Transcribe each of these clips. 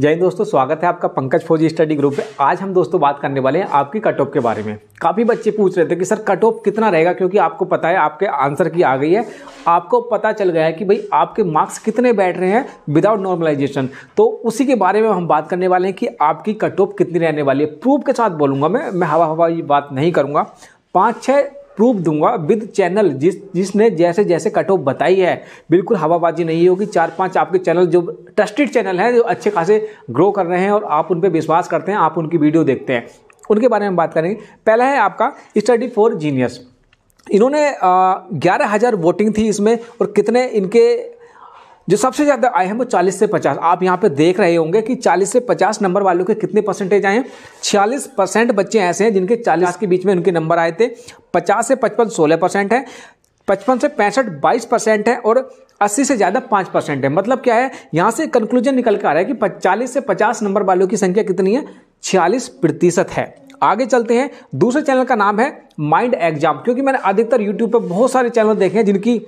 जय दोस्तों स्वागत है आपका पंकज फौजी स्टडी ग्रुप में आज हम दोस्तों बात करने वाले हैं आपकी कट ऑफ के बारे में काफ़ी बच्चे पूछ रहे थे कि सर कट ऑफ कितना रहेगा क्योंकि आपको पता है आपके आंसर की आ गई है आपको पता चल गया है कि भाई आपके मार्क्स कितने बैठ रहे हैं विदाउट नॉर्मलाइजेशन तो उसी के बारे में हम बात करने वाले हैं कि आपकी कट ऑफ कितनी रहने वाली है प्रूफ के साथ बोलूँगा मैं मैं हवा हवा ये बात नहीं करूँगा पाँच छः प्रूफ दूंगा विद चैनल जिस जिसने जैसे जैसे कट ऑफ बताई है बिल्कुल हवाबाजी नहीं होगी चार पांच आपके चैनल जो ट्रस्टेड चैनल हैं जो अच्छे खासे ग्रो कर रहे हैं और आप उन पर विश्वास करते हैं आप उनकी वीडियो देखते हैं उनके बारे में बात करेंगे पहला है आपका स्टडी फॉर जीनियस इन्होंने ग्यारह हज़ार वोटिंग थी इसमें और कितने इनके जो सबसे ज़्यादा आए हैं वो 40 से 50 आप यहाँ पे देख रहे होंगे कि 40 से 50 नंबर वालों के कितने परसेंटेज आए हैं 46 परसेंट बच्चे ऐसे हैं जिनके 40 के बीच में उनके नंबर आए थे 50 से 55 सोलह परसेंट है पचपन से पैंसठ बाईस परसेंट है और अस्सी से ज़्यादा पाँच परसेंट है मतलब क्या है यहाँ से कंक्लूजन निकल कर आ रहा है कि चालीस से पचास नंबर वालों की संख्या कितनी है छियालीस प्रतिशत है आगे चलते हैं दूसरे चैनल का नाम है माइंड एग्जाम क्योंकि मैंने अधिकतर यूट्यूब पर बहुत सारे चैनल देखे हैं जिनकी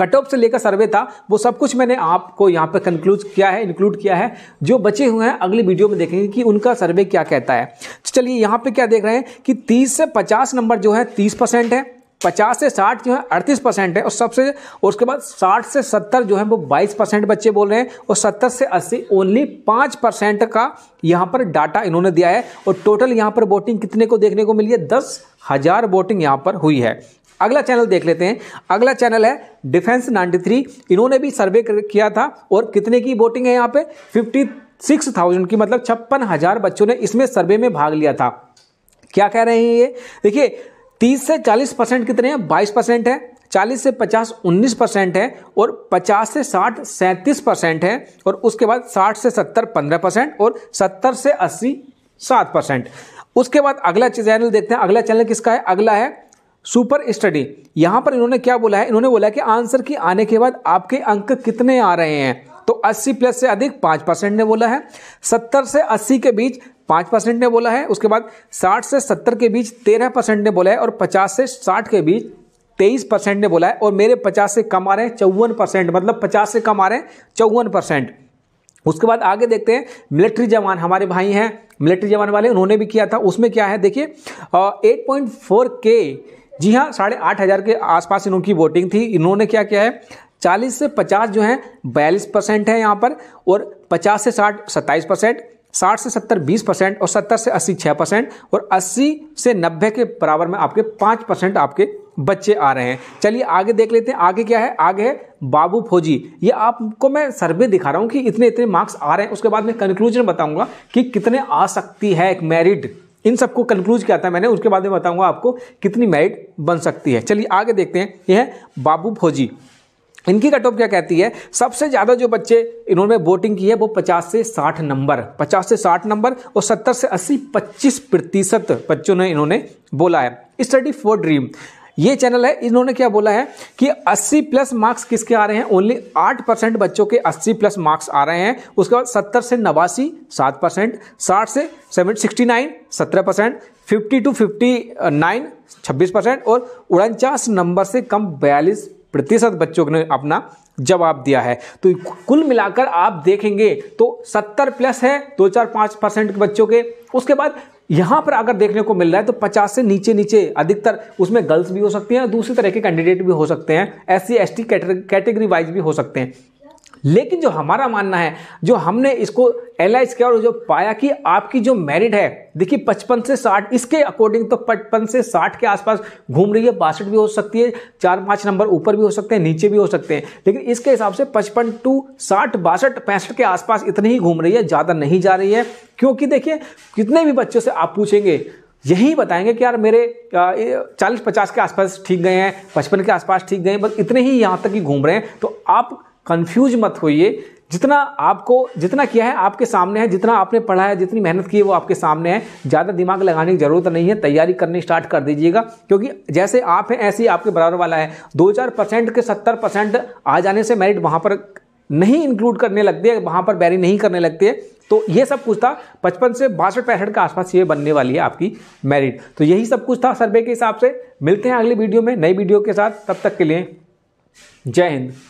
कट ऑफ से लेकर सर्वे था वो सब कुछ मैंने आपको यहाँ पर कंक्लूज किया है इंक्लूड किया है जो बचे हुए हैं अगली वीडियो में देखेंगे कि उनका सर्वे क्या कहता है तो चलिए यहाँ पर क्या देख रहे हैं कि तीस से पचास नंबर जो है तीस परसेंट है पचास से साठ जो है अड़तीस परसेंट है और सबसे और उसके बाद साठ से सत्तर जो है वो बाईस परसेंट बच्चे बोल रहे हैं और सत्तर से अस्सी ओनली पाँच परसेंट का यहाँ पर डाटा इन्होंने दिया है और टोटल यहाँ पर वोटिंग कितने को देखने को मिली है दस हज़ार वोटिंग यहाँ पर हुई है अगला चैनल देख लेते हैं अगला चैनल है डिफेंस 93 इन्होंने भी सर्वे किया था और कितने की वोटिंग है यहाँ पे फिफ्टी सिक्स थाउजेंड की मतलब छप्पन हज़ार बच्चों ने इसमें सर्वे में भाग लिया था क्या कह रहे हैं ये देखिए तीस से चालीस परसेंट कितने हैं बाईस परसेंट है चालीस से पचास उन्नीस परसेंट है और पचास से साठ सैंतीस परसेंट है और उसके बाद साठ से सत्तर पंद्रह परसेंट और सत्तर से अस्सी सात परसेंट उसके बाद अगला चैनल देखते हैं अगला चैनल किसका है अगला है सुपर स्टडी यहां पर इन्होंने क्या बोला है इन्होंने बोला कि आंसर की आने के बाद आपके अंक कितने आ रहे हैं तो 80 प्लस से अधिक पाँच परसेंट ने बोला है 70 से 80 के बीच पाँच परसेंट ने बोला है उसके बाद 60 से 70 के बीच 13 परसेंट ने बोला है और 50 से 60 के बीच 23 परसेंट ने बोला है और मेरे 50 से कम आ रहे हैं चौवन परसेंट मतलब 50 से कम आ रहे हैं चौवन परसेंट उसके बाद आगे देखते हैं मिलिट्री जवान हमारे भाई हैं मिलिट्री जवान वाले उन्होंने भी किया था उसमें क्या है देखिए एट पॉइंट फोर के जी हाँ साढ़े आठ हज़ार के आसपास इनकी वोटिंग थी इन्होंने क्या किया है चालीस से पचास जो है बयालीस परसेंट है यहाँ पर और पचास से साठ सत्ताईस परसेंट साठ से सत्तर बीस परसेंट और सत्तर से अस्सी छः परसेंट और अस्सी से नब्बे के बराबर में आपके पाँच परसेंट आपके बच्चे आ रहे हैं चलिए आगे देख लेते हैं आगे क्या है आगे है बाबू फौजी ये आपको मैं सर्वे दिखा रहा हूँ कि इतने इतने मार्क्स आ रहे हैं उसके बाद मैं कंक्लूजन बताऊंगा कि कितने आ सकती है एक मेरिट इन सबको कंक्लूज किया था मैंने उसके बाद में बताऊंगा आपको कितनी मैरिट बन सकती है चलिए आगे देखते हैं यह है बाबू फौजी इनकी कट ऑफ क्या कहती है सबसे ज़्यादा जो बच्चे इन्होंने वोटिंग की है वो 50 से 60 नंबर 50 से 60 नंबर और 70 से 80 25 प्रतिशत बच्चों ने इन्होंने बोला है स्टडी फॉर ड्रीम ये चैनल है इन्होंने क्या बोला है कि 80 प्लस मार्क्स किसके आ रहे हैं ओनली 8 परसेंट बच्चों के 80 प्लस मार्क्स आ रहे हैं उसके बाद 70 से नवासी सात परसेंट साठ से सेवन सिक्सटी नाइन सत्रह percent fifty two fifty nine छब्बीस परसेंट और उनचास नंबर से कम बयालीस प्रतिशत बच्चों ने अपना जवाब दिया है तो कुल मिलाकर आप देखेंगे तो 70 प्लस है दो चार पाँच परसेंट के बच्चों के उसके बाद यहां पर अगर देखने को मिल रहा है तो पचास से नीचे नीचे अधिकतर उसमें गर्ल्स भी हो सकती हैं दूसरी तरह के कैंडिडेट भी हो सकते हैं S C S T category wise भी हो सकते हैं लेकिन जो हमारा मानना है जो हमने इसको एनालाइज किया और जो पाया कि आपकी जो मेरिट है देखिए पचपन से साठ इसके अकॉर्डिंग तो पचपन से साठ के आसपास घूम रही है बासठ भी हो सकती है चार पाँच नंबर ऊपर भी हो सकते हैं नीचे भी हो सकते हैं लेकिन इसके हिसाब से पचपन टू साठ बासठ पैंसठ के आसपास इतनी ही घूम रही है ज़्यादा नहीं जा रही है क्योंकि देखिए कितने भी बच्चों से आप पूछेंगे यही बताएंगे कि यार मेरे चालीस पचास के आसपास ठीक गए हैं पचपन के आसपास ठीक गए हैं बस इतने ही यहाँ तक ही घूम रहे हैं तो आप कंफ्यूज मत होइए जितना आपको जितना किया है आपके सामने है जितना आपने पढ़ा है जितनी मेहनत की है वो आपके सामने है ज़्यादा दिमाग लगाने की ज़रूरत नहीं है तैयारी करनी स्टार्ट कर दीजिएगा क्योंकि जैसे आप हैं ऐसे ही आपके बराबर वाला है दो चार परसेंट के सत्तर परसेंट आ जाने से मेरिट वहाँ पर नहीं इंक्लूड करने लगते वहाँ पर बैरी नहीं करने लगते तो ये सब कुछ था पचपन से बासठ पैंसठ के आसपास ये बनने वाली है आपकी मेरिट तो यही सब कुछ था सर्वे के हिसाब से मिलते हैं अगली वीडियो में नई वीडियो के साथ तब तक के लिए जय हिंद